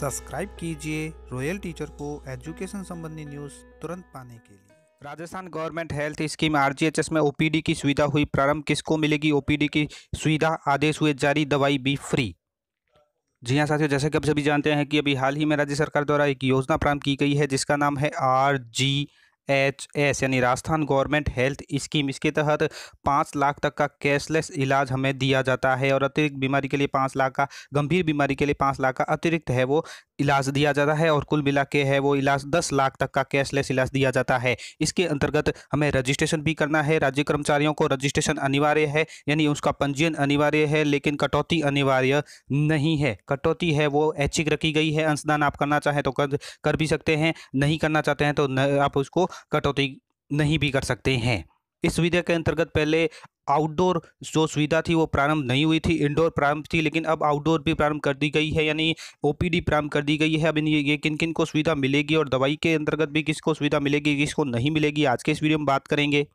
subscribe कीजिए royal teacher को education संबंधी न्यूज़ तुरंत पाने के लिए Rajasthan government health scheme RGHS में ओपीडी की सुविधा हुई प्रारंभ किसको मिलेगी ओपीडी की सुविधा आदेश हुए जारी दवाई भी फ्री जी हाँ साथियों जैसे कि आप सभी जानते हैं कि अभी हाल ही में राज्य सरकार द्वारा एक योजना प्रारंभ की गई है जिसका नाम है आर जी एच एस यानी राजस्थान गवर्नमेंट हेल्थ स्कीम इसके तहत पाँच लाख तक का कैशलेस इलाज हमें दिया जाता है और अतिरिक्त बीमारी के लिए पाँच लाख का गंभीर बीमारी के लिए पाँच लाख का अतिरिक्त है वो इलाज दिया जाता है और कुल मिला के है वो इलाज दस लाख तक का कैशलेस इलाज दिया जाता है इसके अंतर्गत हमें रजिस्ट्रेशन भी करना है राज्य कर्मचारियों को रजिस्ट्रेशन अनिवार्य है यानी उसका पंजीयन अनिवार्य है लेकिन कटौती अनिवार्य नहीं है कटौती है वो ऐच्छिक रखी गई है अंशदान आप करना चाहें तो कर, कर भी सकते हैं नहीं करना चाहते हैं तो न, आप उसको कटौती नहीं भी कर सकते हैं इस विधेयक के अंतर्गत पहले आउटडोर जो सुविधा थी वो प्रारंभ नहीं हुई थी इंडोर प्रारंभ थी लेकिन अब आउटडोर भी प्रारंभ कर दी गई है यानी ओपीडी प्रारंभ कर दी गई है अब ये, ये किन किन को सुविधा मिलेगी और दवाई के अंतर्गत भी किसको सुविधा मिलेगी किसको नहीं मिलेगी आज के इस वीडियो में बात करेंगे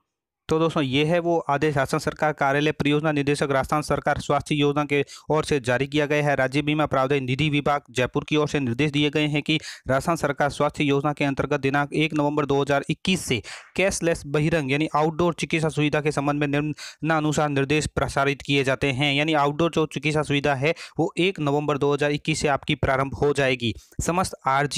तो दोस्तों ये है वो आदेश शासन सरकार कार्यालय परियोजना निदेशक राजस्थान सरकार स्वास्थ्य योजना के ओर से जारी किया गया है राज्य बीमा प्रावधान निधि विभाग जयपुर की ओर से निर्देश दिए गए हैं कि राजस्थान सरकार स्वास्थ्य योजना के अंतर्गत दिनांक एक नवंबर 2021 से कैशलेस बहिरंग यानी आउटडोर चिकित्सा सुविधा के संबंध में निम्नानुसार निर्देश प्रसारित किए जाते हैं यानी आउटडोर जो चिकित्सा सुविधा है वो एक नवंबर दो से आपकी प्रारंभ हो जाएगी समस्त आर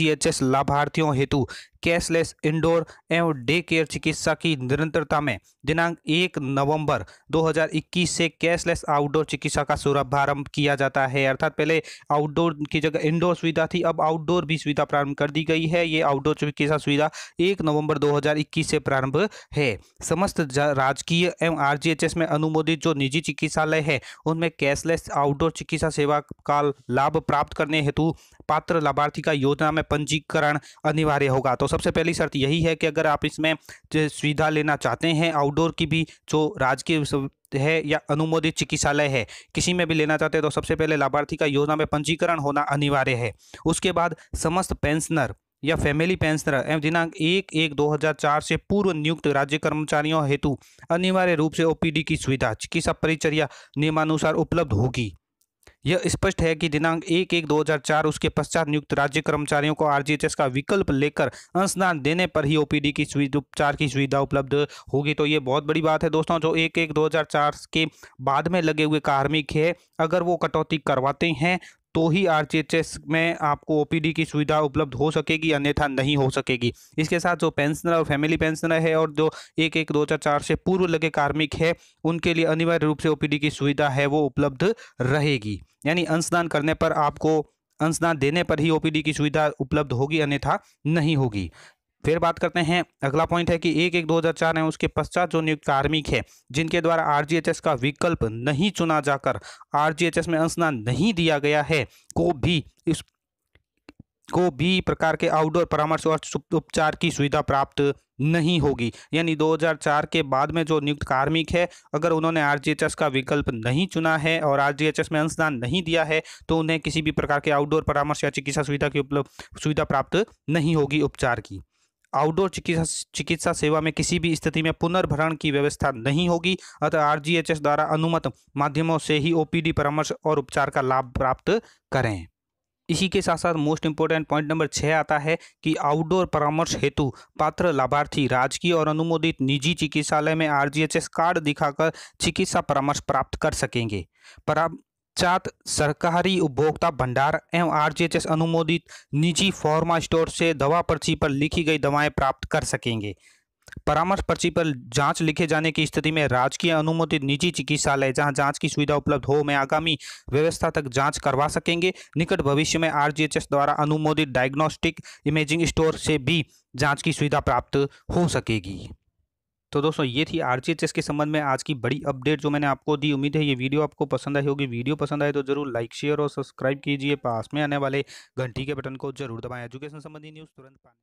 लाभार्थियों हेतु कैशलेस इंडोर एवं डे केयर चिकित्सा की निरंतरता में दिनांक एक नवंबर 2021 से कैशलेस आउटडोर चिकित्सा का शुभारंभ किया जाता है अर्थात पहले आउटडोर की जगह इंडोर सुविधा थी अब आउटडोर भी सुविधा प्रारंभ कर दी गई है ये आउटडोर चिकित्सा सुविधा एक नवंबर 2021 से प्रारंभ है समस्त राजकीय एवं आर में अनुमोदित जो निजी चिकित्सालय है उनमें कैशलेस आउटडोर चिकित्सा सेवा का लाभ प्राप्त करने हेतु पात्र लाभार्थी का योजना में पंजीकरण अनिवार्य होगा तो सबसे पहली शर्त यही है कि अगर आप इसमें सुविधा लेना चाहते हैं आउटडोर की भी जो राजकीय है या अनुमोदित चिकित्सालय है किसी में भी लेना चाहते हैं तो सबसे पहले लाभार्थी का योजना में पंजीकरण होना अनिवार्य है उसके बाद समस्त पेंशनर या फैमिली पेंशनर एवं दिनांक एक एक दो हजार चार से पूर्व नियुक्त राज्य कर्मचारियों हेतु अनिवार्य रूप से ओपीडी की सुविधा चिकित्सा परिचर्या नियमानुसार उपलब्ध होगी यह स्पष्ट है कि दिनांक एक एक चार उसके पश्चात नियुक्त राज्य कर्मचारियों को आरजीएचएस का विकल्प लेकर अंशदान देने पर ही ओपीडी की उपचार की सुविधा उपलब्ध होगी तो ये बहुत बड़ी बात है दोस्तों जो एक एक चार के बाद में लगे हुए कार्मिक है अगर वो कटौती करवाते हैं तो ही आर में आपको ओपीडी की सुविधा उपलब्ध हो सकेगी अन्यथा नहीं हो सकेगी इसके साथ जो पेंशनर और फैमिली पेंशनर है और जो एक एक दो चार से पूर्व लगे कार्मिक है उनके लिए अनिवार्य रूप से ओपीडी की सुविधा है वो उपलब्ध रहेगी यानी अंशदान करने पर आपको अंशदान देने पर ही ओपीडी की सुविधा उपलब्ध होगी अन्यथा नहीं होगी फिर बात करते हैं अगला पॉइंट है कि एक एक दो हज़ार चार है उसके पश्चात जो नियुक्त कार्मिक है जिनके द्वारा आर का विकल्प नहीं चुना जाकर आर में अंशदान नहीं दिया गया है को भी इस को भी प्रकार के आउटडोर परामर्श और उपचार की सुविधा प्राप्त नहीं होगी यानी 2004 के बाद में जो नियुक्त कार्मिक है अगर उन्होंने आर का विकल्प नहीं चुना है और आर में अंशदान नहीं दिया है तो उन्हें किसी भी प्रकार के आउटडोर परामर्श या चिकित्सा सुविधा की उपलब्ध सुविधा प्राप्त नहीं होगी उपचार की आउटडोर चिकित्सा चिकित्सा सेवा में किसी भी स्थिति में पुनर्भरण की व्यवस्था नहीं होगी अतः आरजीएचएस द्वारा अनुमत माध्यमों से ही ओपीडी परामर्श और उपचार का लाभ प्राप्त करें इसी के साथ साथ मोस्ट इंपॉर्टेंट पॉइंट नंबर छः आता है कि आउटडोर परामर्श हेतु पात्र लाभार्थी राजकीय और अनुमोदित निजी चिकित्सालय में आरजीएचएस कार्ड दिखाकर चिकित्सा परामर्श प्राप्त कर सकेंगे परा पश्चात सरकारी उपभोक्ता भंडार एवं आरजीएचएस अनुमोदित निजी फार्मा स्टोर से दवा पर्ची पर लिखी गई दवाएं प्राप्त कर सकेंगे परामर्श पर्ची पर जांच लिखे जाने की स्थिति में राजकीय अनुमोदित निजी चिकित्सालय जहां जांच की सुविधा उपलब्ध हो में आगामी व्यवस्था तक जांच करवा सकेंगे निकट भविष्य में आरजीएचएस द्वारा अनुमोदित डायग्नोस्टिक इमेजिंग स्टोर से भी जांच की सुविधा प्राप्त हो सकेगी तो दोस्तों ये थी आर के संबंध में आज की बड़ी अपडेट जो मैंने आपको दी उम्मीद है ये वीडियो आपको पसंद आई होगी वीडियो पसंद आए तो जरूर लाइक शेयर और सब्सक्राइब कीजिए पास में आने वाले घंटी के बटन को जरूर दबाएं एजुकेशन संबंधी न्यूज़ तुरंत पाए